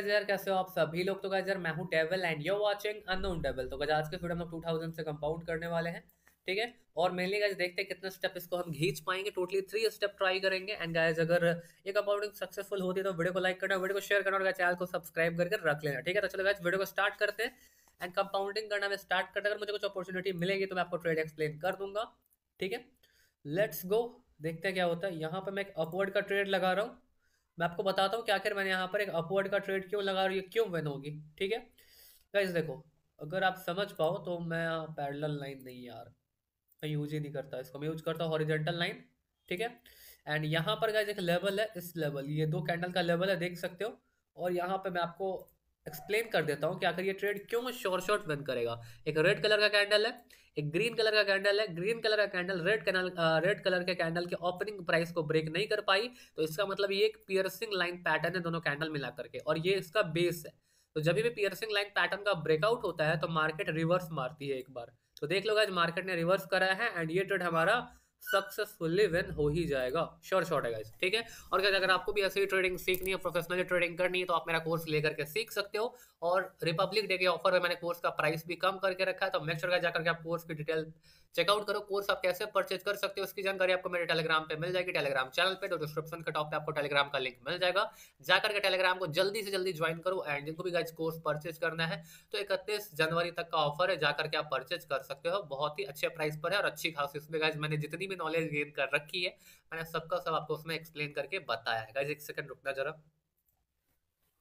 guys यार कैसे हो आप सभी लोग तो गाइस यार मैं हूं devil and you watching unknown devil तो गाइस आज के वीडियो हम लोग 2000 से कंपाउंड करने वाले हैं ठीक है और मेनली गाइस देखते हैं कितने स्टेप इसको हम घींच पाएंगे टोटली थ्री स्टेप ट्राई करेंगे एंड गाइस अगर ये कंपाउंडिंग सक्सेसफुल होती है तो वीडियो को लाइक करना वीडियो को शेयर करना और चैनल को सब्सक्राइब करके रख लेना ठीक है तो चलो गाइस वीडियो को स्टार्ट करते हैं एंड कंपाउंडिंग करना मैं स्टार्ट करते अगर मुझे कुछ अपॉर्चुनिटी मिलेगी तो मैं आपको ट्रेड एक्सप्लेन कर दूंगा ठीक है लेट्स गो देखते हैं क्या होता है यहाँ पर मैं एक अपवर्ड का ट्रेड लगा रहा हूँ मैं आपको बताता हूँ कि आखिर मैंने यहाँ पर एक अपवर्ड का ट्रेड क्यों लगा और ये क्यों विन होगी ठीक है गाइज देखो अगर आप समझ पाओ तो मैं पैरल लाइन नहीं यार मैं यूज ही नहीं करता इसको मैं यूज करता हूँ हॉरिजेंटल लाइन ठीक है एंड यहाँ पर गाइज एक लेवल है इस लेवल ये दो कैंडल का लेवल है देख सकते हो और यहाँ पे मैं आपको एक्सप्लेन कर देता हूँ कि आखिर ये ट्रेड क्यों शॉर्ट शॉर्ट विन करेगा एक रेड कलर का कैंडल है एक ग्रीन कलर का कैंडल है ग्रीन कलर का candle red candle red colour के कैंडल के ओपनिंग प्राइस को ब्रेक नहीं कर पाई तो इसका मतलब ये एक पियर्सिंग लाइन पैटर्न है दोनों कैंडल मिला करके और ये इसका बेस है तो जब भी पियर्सिंग लाइन पैटर्न का ब्रेकआउट होता है तो मार्केट रिवर्स मारती है एक बार तो देख लो आज मार्केट ने रिवर्स करा है एंड ये ट्रेड हमारा सक्सेसफुली विन हो ही जाएगा श्योर शॉर्ट है गाइस ठीक है और क्या अगर आपको भी ऐसे ही ट्रेडिंग सीखनी है प्रोफेशनली ट्रेडिंग करनी है तो आप मेरा कोर्स लेकर के सीख सकते हो और रिपब्लिक डे के ऑफर में मैंने कोर्स का प्राइस भी कम करके रखा है तो मेक श्योर का जाकर के आप कोर्स की डिटेल चेकआउट करो कोर्स आप कैसे परचेज कर सकते हो उसकी जानकारी आपको मेरे टेलीग्राम पे मिल जाएगी टेलीग्राम चैनल पे तो डिस्क्रिप्शन के टॉप पे आपको टेलीग्राम का लिंक मिल जाएगा जाकर के टेलीग्राम को जल्दी से जल्दी ज्वाइन करो एंड जिनको भी गाइज कोर्स परचेज करना है तो इकतीस जनवरी तक का ऑफर है जाकर के आप परचेज कर सकते हो बहुत ही अच्छे प्राइस पर है और अच्छी खास इसमें गाइज मैंने जितनी भी नॉलेज गेन कर रखी है मैंने सबका सब आपको उसमें एक्सप्लेन करके बताया है गाइज एक सेकंड रुकना जरा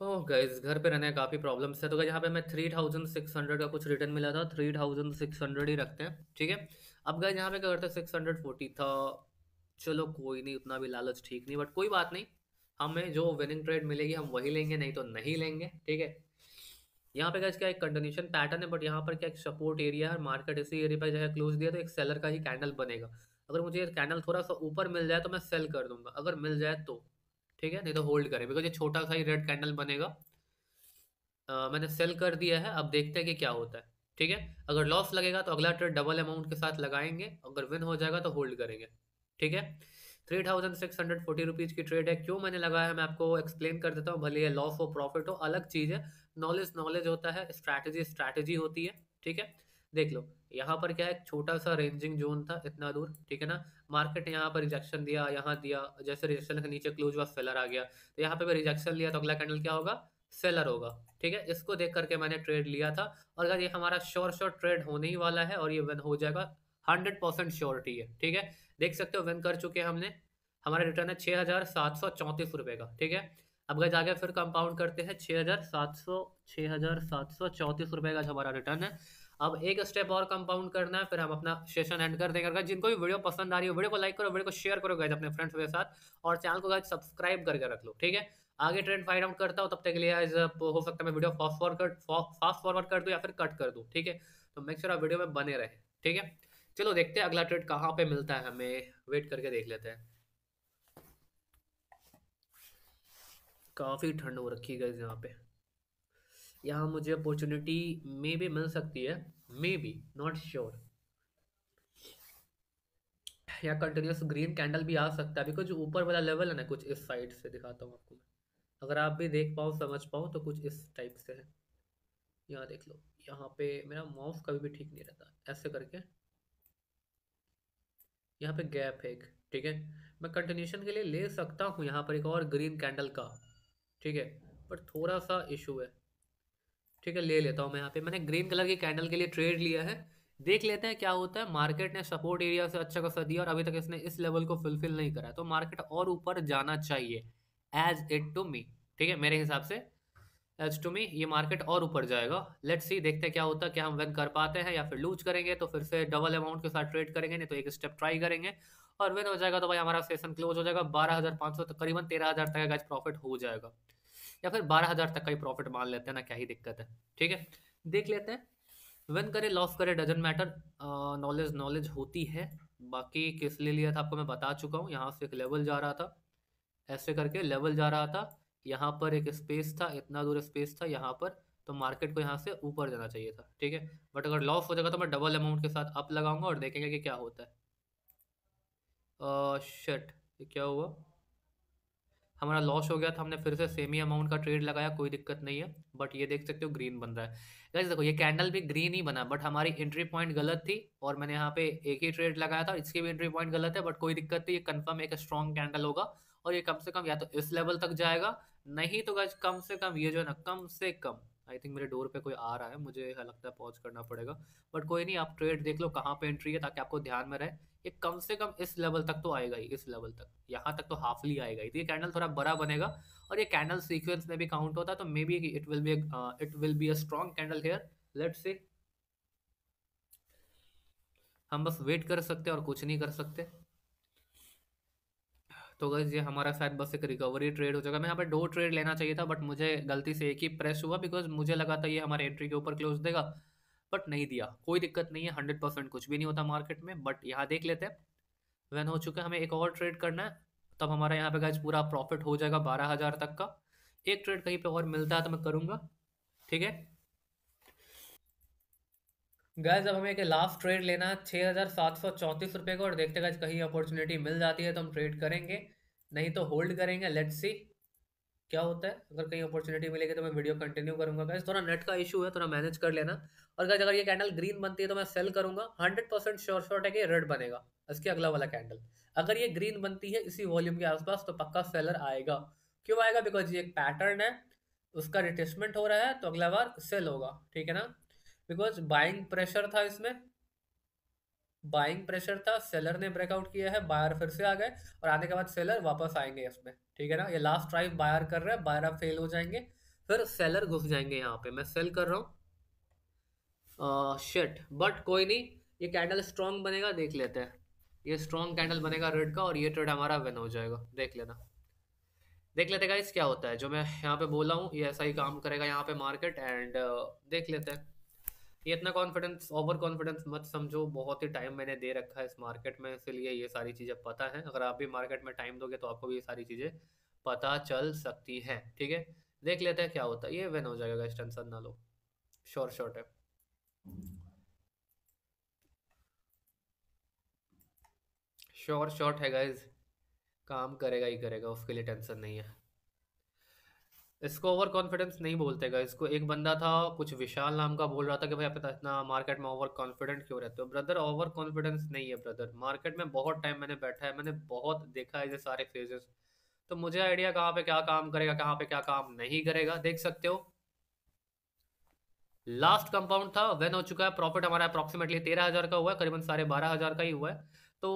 ओह गाइस घर पे रहने काफ़ी प्रॉब्लम्स है तो गई यहाँ पे मैं थ्री थाउजेंड सिक्स हंड्रेड का कुछ रिटर्न मिला था थ्री थाउजेंड सिक्स हंड्रेड ही रखते हैं ठीक है अब गए यहाँ पे क्या करते हैं सिक्स हंड्रेड फोर्टी था चलो कोई नहीं उतना भी लालच ठीक नहीं बट कोई बात नहीं हमें जो विनिंग ट्रेड मिलेगी हम वही लेंगे नहीं तो नहीं लेंगे ठीक है यहाँ पे क्या एक कंटिन्यूशन पैटर्न है बट यहाँ पर क्या एक सपोर्ट एरिया है मार्केट इसी एरिया पर जो है क्लोज दिया तो एक सेलर का ही कैंडल बनेगा अगर मुझे कैंडल थोड़ा सा ऊपर मिल जाए तो मैं सेल कर दूंगा अगर मिल जाए तो ठीक है नहीं तो होल्ड करें बिकॉज ये छोटा सा ही रेड कैंडल बनेगा आ, मैंने सेल कर दिया है अब देखते हैं कि क्या होता है ठीक है अगर लॉस लगेगा तो अगला ट्रेड डबल अमाउंट के साथ लगाएंगे अगर विन हो जाएगा तो होल्ड करेंगे ठीक है three thousand six hundred forty rupees की ट्रेड है क्यों मैंने लगाया है मैं आपको एक्सप्लेन कर देता हूँ भले ये लॉस हो प्रॉफिट हो अलग चीज़ है नॉलेज नॉलेज होता है स्ट्रैटेजी स्ट्रैटेजी होती है ठीक है देख लो यहाँ पर क्या है छोटा सा रेंजिंग जोन था इतना दूर ठीक है ना मार्केट यहाँ पर रिजेक्शन दिया यहाँ दिया जैसे रिजेक्शन के नीचे क्लोज हुआ सेलर आ गया तो यहाँ पे भी रिजेक्शन लिया तो अगला कैंडल क्या होगा सेलर होगा ठीक है इसको देख करके मैंने ट्रेड लिया था और अगर ये हमारा श्योर श्योर ट्रेड होने ही वाला है और ये वन हो जाएगा हंड्रेड परसेंट श्योरिटी है ठीक है देख सकते हो वन कर चुके हैं हमने हमारा रिटर्न है छः हज़ार सात सौ चौंतीस रुपये का ठीक है अब अगर जाके फिर कंपाउंड करते हैं छः हज़ार सात सौ छः हज़ार सात सौ चौंतीस रुपये का हमारा रिटर्न है अब एक स्टेप और कंपाउंड करना है फिर हम अपना सेशन एंड कर देंगे जिनको भी वीडियो पसंद आ रही हो वीडियो को लाइक करो वीडियो को शेयर करो गए अपने फ्रेंड्स के साथ और चैनल को गाइज सब्सक्राइब करके रख लो ठीक है आगे ट्रेंड फाइंड आउट करता हूँ तब तक के लिए हो सकता है मैं video fast forward fast forward कर दूँ या फिर कट कर दूँ ठीक है तो मेक श्योर आप वीडियो में बने रहे ठीक है चलो देखते हैं अगला ट्रेड कहाँ पे मिलता है हमें वेट करके देख लेते हैं काफ़ी ठंड हो रखी है यहाँ पे यहाँ मुझे अपॉर्चुनिटी मे भी मिल सकती है मे बी नॉट श्योर या कंटिन्यूस ग्रीन कैंडल भी आ सकता है बिकॉज ऊपर वाला लेवल है ना कुछ इस साइड से दिखाता हूँ आपको मैं अगर आप भी देख पाओ समझ पाओ तो कुछ इस टाइप से है यहाँ देख लो यहाँ पे मेरा माउस कभी भी ठीक नहीं रहता ऐसे करके यहाँ पे गैप है एक ठीक है मैं कंटिन्यूशन के लिए ले सकता हूँ यहाँ पर एक और ग्रीन कैंडल का ठीक है बट थोड़ा सा इशू है ठीक है ले लेता हूँ मैं यहाँ पे मैंने ग्रीन कलर की कैंडल के लिए ट्रेड लिया है देख लेते हैं क्या होता है मार्केट ने सपोर्ट एरिया से अच्छा खासा दिया और अभी तक इसने इस लेवल को फुलफिल नहीं करा तो मार्केट और ऊपर जाना चाहिए एज इट टू मी ठीक है मेरे हिसाब से एज टू मी ये मार्केट और ऊपर जाएगा लेट्स सी देखते हैं क्या होता है क्या हम विन कर पाते हैं या फिर लूज करेंगे तो फिर से डबल अमाउंट के साथ ट्रेड करेंगे नहीं तो एक स्टेप ट्राई करेंगे और विन हो जाएगा तो भाई हमारा सेशन क्लोज हो जाएगा बारह हज़ार पांच सौ करीबन तेरह हज़ार तक का प्रॉफिट हो जाएगा या फिर बारह हजार तक का ही प्रॉफिट मान लेते हैं ना क्या ही दिक्कत है ठीक है देख लेते हैं वन करे लॉस करे डजेंट मैटर नॉलेज नॉलेज होती है बाकी किस लिए लिया था आपको मैं बता चुका हूँ यहाँ से एक लेवल जा रहा था ऐसे करके लेवल जा रहा था यहाँ पर एक स्पेस था इतना दूर स्पेस था यहाँ पर तो मार्केट को यहाँ से ऊपर जाना चाहिए था ठीक है बट अगर लॉस हो जाएगा तो मैं डबल अमाउंट के साथ अप लगाऊंगा और देखेंगे कि क्या होता है शर्ट uh, क्या हुआ हमारा लॉस हो गया था तो हमने फिर से सेम ही अमाउंट का ट्रेड लगाया कोई दिक्कत नहीं है बट ये देख सकते हो ग्रीन बन रहा है गाइस देखो ये कैंडल भी ग्रीन ही बना बट हमारी एंट्री पॉइंट गलत थी और मैंने यहाँ पे एक ही ट्रेड लगाया था इसकी भी एंट्री पॉइंट गलत है बट कोई दिक्कत नहीं ये कन्फर्म एक स्ट्रॉन्ग कैंडल होगा और ये कम से कम या तो इस लेवल तक जाएगा नहीं तो गाइस कम से कम ये जो है ना कम से कम आई थिंक मेरे डोर पे कोई आ रहा है मुझे लगता है पॉज करना पड़ेगा बट कोई नहीं आप ट्रेड देख लो कहाँ पे एंट्री है ताकि आपको ध्यान में रहे ये कम से कम इस लेवल तक तो आएगा ही इस लेवल तक यहाँ तक तो हाफली आएगा ही तो ये कैंडल थोड़ा बड़ा बनेगा और ये कैंडल सीक्वेंस में भी काउंट होता है तो maybe it will be it will be a strong candle here let से हम बस वेट कर सकते हैं और कुछ नहीं कर सकते तो गैस ये हमारा शायद बस एक रिकवरी ट्रेड हो जाएगा मैं यहाँ पर दो ट्रेड लेना चाहिए था बट मुझे गलती से एक ही प्रेस हुआ बिकॉज मुझे लगा था ये हमारे एंट्री के ऊपर क्लोज देगा बट नहीं दिया कोई दिक्कत नहीं है हंड्रेड परसेंट कुछ भी नहीं होता मार्केट में बट यहाँ देख लेते हैं वैन हो चुका है हमें एक और ट्रेड करना है तब हमारा यहाँ पे गाइज पूरा प्रॉफिट हो जाएगा बारह हज़ार तक का एक ट्रेड कहीं पर और मिलता है तो मैं करूँगा ठीक है गैस जब हमें एक लास्ट ट्रेड लेना है छः हज़ार सात सौ चौंतीस रुपये का और देखते गए कहीं अपॉर्चुनिटी मिल जाती है तो हम ट्रेड करेंगे नहीं तो होल्ड करेंगे लेट सी क्या होता है अगर कहीं अपॉर्चुनिटी मिलेगी तो मैं वीडियो कंटिन्यू करूंगा गैस थोड़ा नेट का इशू है थोड़ा मैनेज कर लेना और गैस अगर ये कैंडल ग्रीन बनती है तो मैं सेल करूंगा हंड्रेड परसेंट श्योर शॉर्ट है कि रेड बनेगा इसके अगला वाला कैंडल अगर ये ग्रीन बनती है इसी वॉल्यूम के आसपास तो पक्का सेलर आएगा क्यों आएगा बिकॉज ये एक पैटर्न है उसका रिटेस्टमेंट हो रहा है तो अगला बार सेल होगा ठीक है ना बिकॉज बाइंग प्रेशर था इसमें बाइंग प्रेशर था सेलर ने ब्रेकआउट किया है बायर फिर से आ गए और आने के बाद सेलर वापस आएंगे इसमें ठीक है ना ये लास्ट ट्राइव बायर कर रहे हैं बायर आप फेल हो जाएंगे फिर सेलर घुस जाएंगे यहाँ पे मैं सेल कर रहा हूँ शेट बट कोई नहीं ये कैंडल स्ट्रॉन्ग बनेगा देख लेते हैं ये स्ट्रॉन्ग कैंडल बनेगा रेड का और ये ट्रेड हमारा विन हो जाएगा देख लेना देख लेते गाइस क्या होता है जो मैं यहाँ पे बोला हूँ ये ऐसा ही काम करेगा यहाँ पे मार्केट एंड देख लेते हैं ये इतना कॉन्फिडेंस ओवर कॉन्फिडेंस मत समझो बहुत ही टाइम मैंने दे रखा है इस मार्केट में इसलिए ये सारी चीज़ें पता है अगर आप भी मार्केट में टाइम दोगे तो आपको भी ये सारी चीज़ें पता चल सकती हैं ठीक है देख लेते हैं क्या होता है ये वेन हो जाएगा इस टेंशन ना लो शोर शॉर्ट है शॉर्ट शॉर्ट है गाइज काम करेगा ही करेगा उसके लिए टेंशन नहीं है इसको ओवर कॉन्फिडेंस नहीं बोलते गए इसको एक बंदा था कुछ विशाल नाम का बोल रहा था कि भाई आप इतना मार्केट में ओवर कॉन्फिडेंट क्यों रहते हो ब्रदर ओवर कॉन्फिडेंस नहीं है ब्रदर मार्केट में बहुत टाइम मैंने बैठा है मैंने बहुत देखा है ये सारे फेजेस तो मुझे आइडिया कहाँ पे क्या काम करेगा कहाँ पे क्या काम नहीं करेगा देख सकते हो लास्ट कंपाउंड था वेन हो चुका है प्रॉफिट हमारा अप्रोक्सीमेटली तेरह हजार का हुआ है करीबन साढ़े बारह हजार का ही हुआ है तो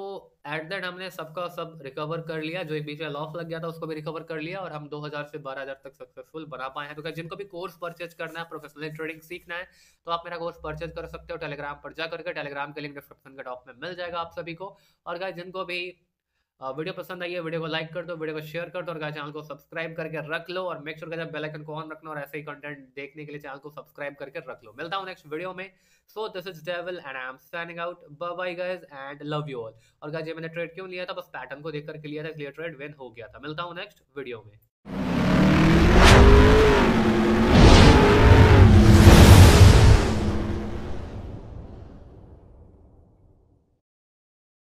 एट द एंड हमने सबका सब रिकवर कर लिया जो एक बीच में लॉस लग गया था उसको भी रिकवर कर लिया और हम 2000 से 12000 तक सक्सेसफुल बना पाए हैं तो क्या जिनको भी कोर्स परचेज करना है प्रोफेशनल ट्रेडिंग सीखना है तो आप मेरा कोर्स परचेज कर सकते हो टेलीग्राम पर जा करके टेलीग्राम के लिंक डिस्क्रिप्शन के टॉप में मिल जाएगा आप सभी को और क्या जिनको भी वीडियो पसंद आई है वीडियो को लाइक कर दो वीडियो को शेयर कर दो और चैनल को सब्सक्राइब करके रख लो और मेक श्योर का बेल आइकन को ऑन रखना और ऐसे ही कंटेंट देखने के लिए चैनल को सब्सक्राइब करके रख लो मिलता हूँ नेक्स्ट वीडियो में so this is devil and I am standing out bye guys and love you all और गाइस मैंने ट्रेड क्यों लिया था बस पैटर्न को देख करके लिया था इसलिए ट्रेड विन हो गया था मिलता हूँ नेक्स्ट वीडियो में